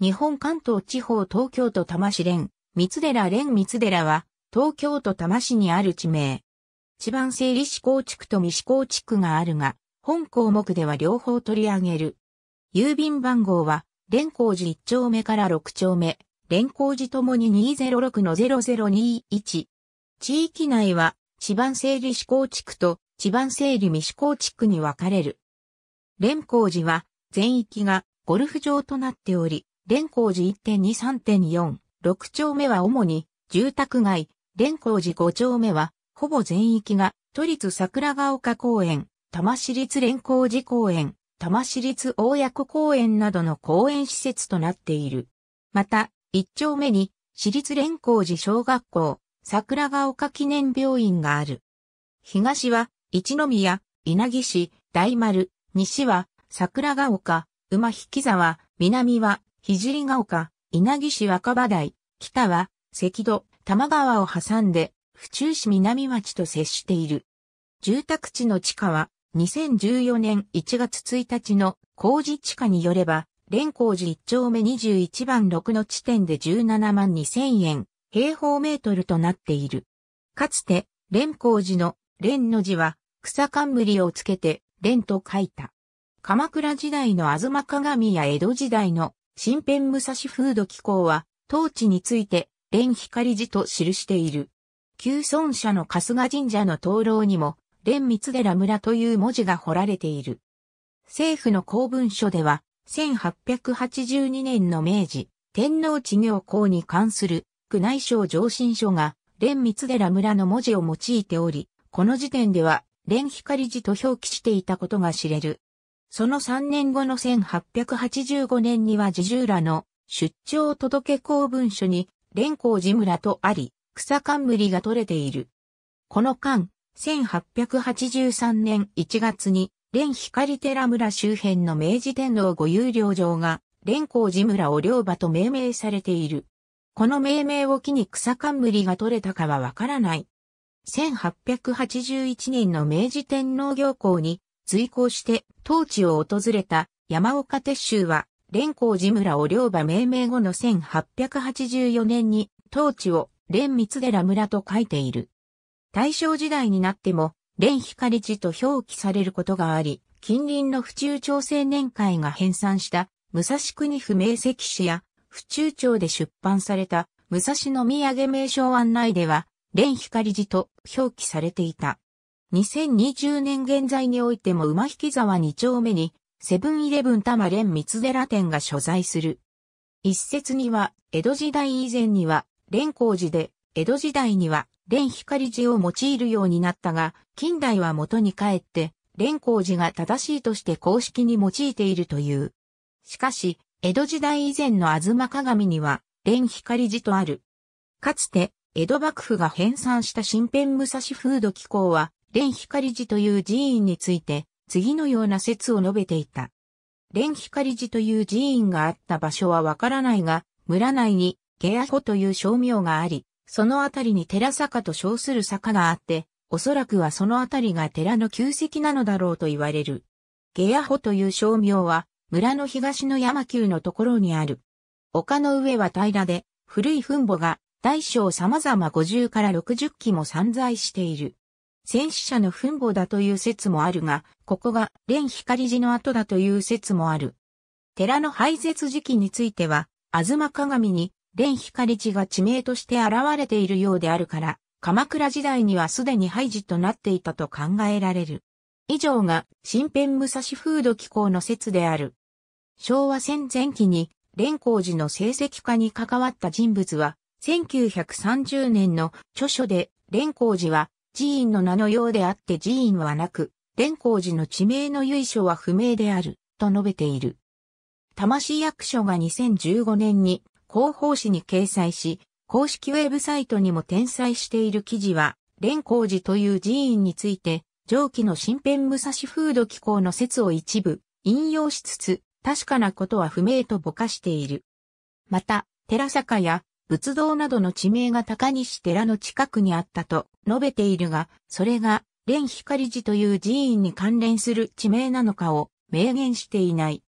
日本関東地方東京都多摩市連、三寺連三寺は、東京都多摩市にある地名。地盤整理市構地区と西市地区があるが、本項目では両方取り上げる。郵便番号は、連光寺1丁目から6丁目、連光寺ともに206の0021。地域内は、地盤整理市構地区と地盤整理未市構地区に分かれる。連光寺は、全域がゴルフ場となっており、蓮光寺1.23.4、6丁目は主に住宅街、蓮光寺5丁目はほぼ全域が都立桜ヶ丘公園、多摩市立蓮光寺公園、多摩市立大谷区公園などの公園施設となっている。また、1丁目に市立蓮光寺小学校、桜ヶ丘記念病院がある。東は一宮、稲城市、大丸、西は桜ヶ丘、馬引沢、南はりが丘、稲城市若葉台、北は、赤戸、玉川を挟んで、府中市南町と接している。住宅地の地価は、2014年1月1日の工事地価によれば、連工事1丁目21番6の地点で17万2000円、平方メートルとなっている。かつて、連工事の連の字は、草冠をつけて、連と書いた。鎌倉時代の吾鏡や江戸時代の新編武蔵風土機構は、当地について、蓮光寺と記している。旧村社の春日神社の灯籠にも、蓮三寺村という文字が彫られている。政府の公文書では、1882年の明治、天皇治行公に関する、宮内省上申書が、蓮三寺村の文字を用いており、この時点では、蓮光寺と表記していたことが知れる。その3年後の1885年には自重らの出張届公文書に、連光寺村とあり、草冠が取れている。この間、1883年1月に、連光寺村周辺の明治天皇御有領場が、連光寺村を領場と命名されている。この命名を機に草冠が取れたかはわからない。1881年の明治天皇行幸に随行して当地を訪れた山岡鉄舟は、蓮光寺村を両馬命名後の1884年に当地を連三寺村と書いている。大正時代になっても、蓮光寺と表記されることがあり、近隣の府中朝青年会が編纂した武蔵国府名跡史や府中町で出版された武蔵野土産名称案内では、蓮光寺と表記されていた。2020年現在においても馬引沢2丁目に、セブンイレブン多摩連三寺店が所在する。一説には、江戸時代以前には、連光寺で、江戸時代には、連光寺を用いるようになったが、近代は元に帰って、連光寺が正しいとして公式に用いているという。しかし、江戸時代以前の吾妻鏡には、連光寺とある。かつて、江戸幕府が編纂した新編武蔵風土機構は、蓮光寺という寺院について、次のような説を述べていた。蓮光寺という寺院があった場所はわからないが、村内にゲアホという小名があり、そのあたりに寺坂と称する坂があって、おそらくはそのあたりが寺の旧跡なのだろうと言われる。ゲアホという小名は、村の東の山丘のところにある。丘の上は平らで、古い墳墓が大小様々50から60基も散在している。戦死者の墳墓だという説もあるが、ここが蓮光寺の跡だという説もある。寺の廃絶時期については、あずま鏡に蓮光寺が地名として現れているようであるから、鎌倉時代にはすでに廃寺となっていたと考えられる。以上が新編武蔵風土機構の説である。昭和戦前期に蓮光寺の成績化に関わった人物は、1930年の著書で蓮光寺は寺院の名のようであって寺院はなく、蓮光寺の地名の由緒は不明である、と述べている。魂役所が2015年に広報誌に掲載し、公式ウェブサイトにも転載している記事は、蓮光寺という寺院について、上記の新編武蔵風土機構の説を一部引用しつつ、確かなことは不明とぼかしている。また、寺坂や仏道などの地名が高西寺の近くにあったと、述べているが、それが、蓮光寺という寺院に関連する地名なのかを明言していない。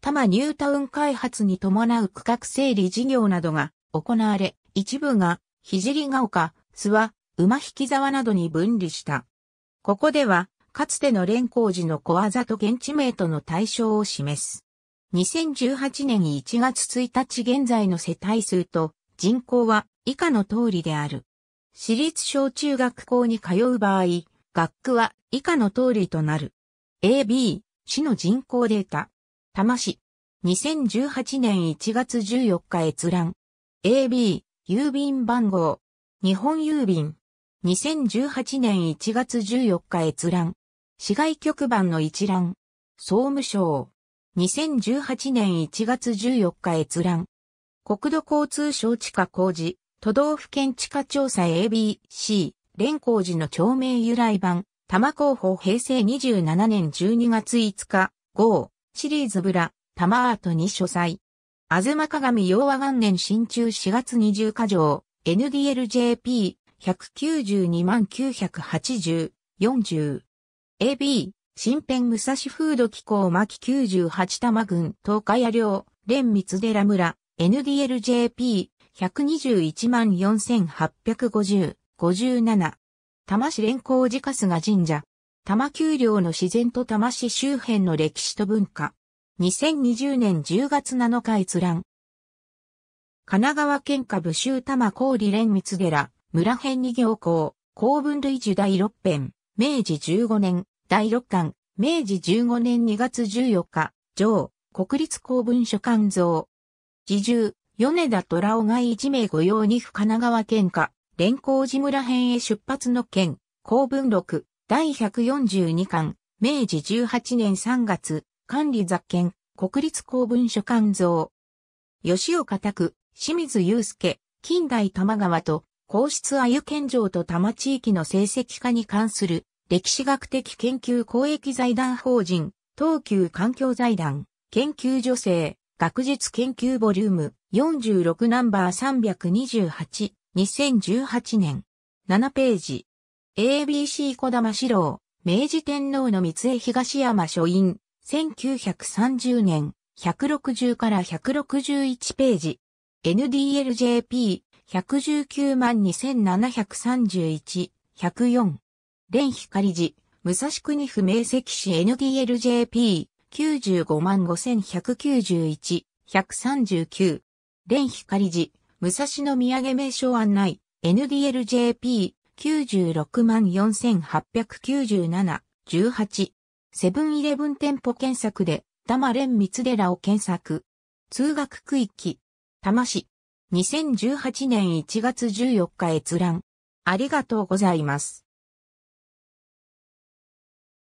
多摩ニュータウン開発に伴う区画整理事業などが行われ、一部が、聖が丘、諏訪、馬引沢などに分離した。ここでは、かつての蓮光寺の小技と現地名との対象を示す。2018年1月1日現在の世帯数と人口は以下の通りである。私立小中学校に通う場合、学区は以下の通りとなる。A、B、市の人口データ。多摩市。2018年1月14日閲覧。A、B、郵便番号。日本郵便。2018年1月14日閲覧。市外局番の一覧。総務省。2018年1月14日閲覧。国土交通省地下工事、都道府県地下調査 ABC、連光寺の町名由来版、多摩広報平成27年12月5日、号、シリーズブラ、多摩アートに書斎。あずま鏡洋和元年新中4月20日上、NDLJP、192万980、40。AB、新編武蔵フード機構巻98玉郡東海屋寮、連光寺村、NDLJP、1214850、57。多摩市連行寺春日神社。多摩丘陵の自然と多摩市周辺の歴史と文化。2020年10月7日閲覧。神奈川県下部州多摩郡連三寺、村辺に行校、公文類樹第六編、明治15年、第六巻、明治15年2月14日、上、国立公文書館像。自重、米田虎夫が一名御用に府神奈川県下、連行寺村編へ出発の県、公文録、第142巻、明治18年3月、管理雑見、国立公文書館像。吉岡拓、清水祐介、近代玉川と、皇室あゆ県城と多摩地域の成績化に関する、歴史学的研究公益財団法人、東急環境財団、研究女性、学術研究ボリューム46ナンバー328、2018年。7ページ。ABC 小玉史郎、明治天皇の三江東山書院、1930年、160から161ページ。NDLJP、119万2731、104。蓮光寺、武蔵国不明石市 NDLJP、95万5191、139。蓮光寺、武蔵野土産名所案内、NDLJP、96万4897、18、セブンイレブン店舗検索で、多摩蓮三寺を検索。通学区域、多摩市。2018年1月14日閲覧。ありがとうございます。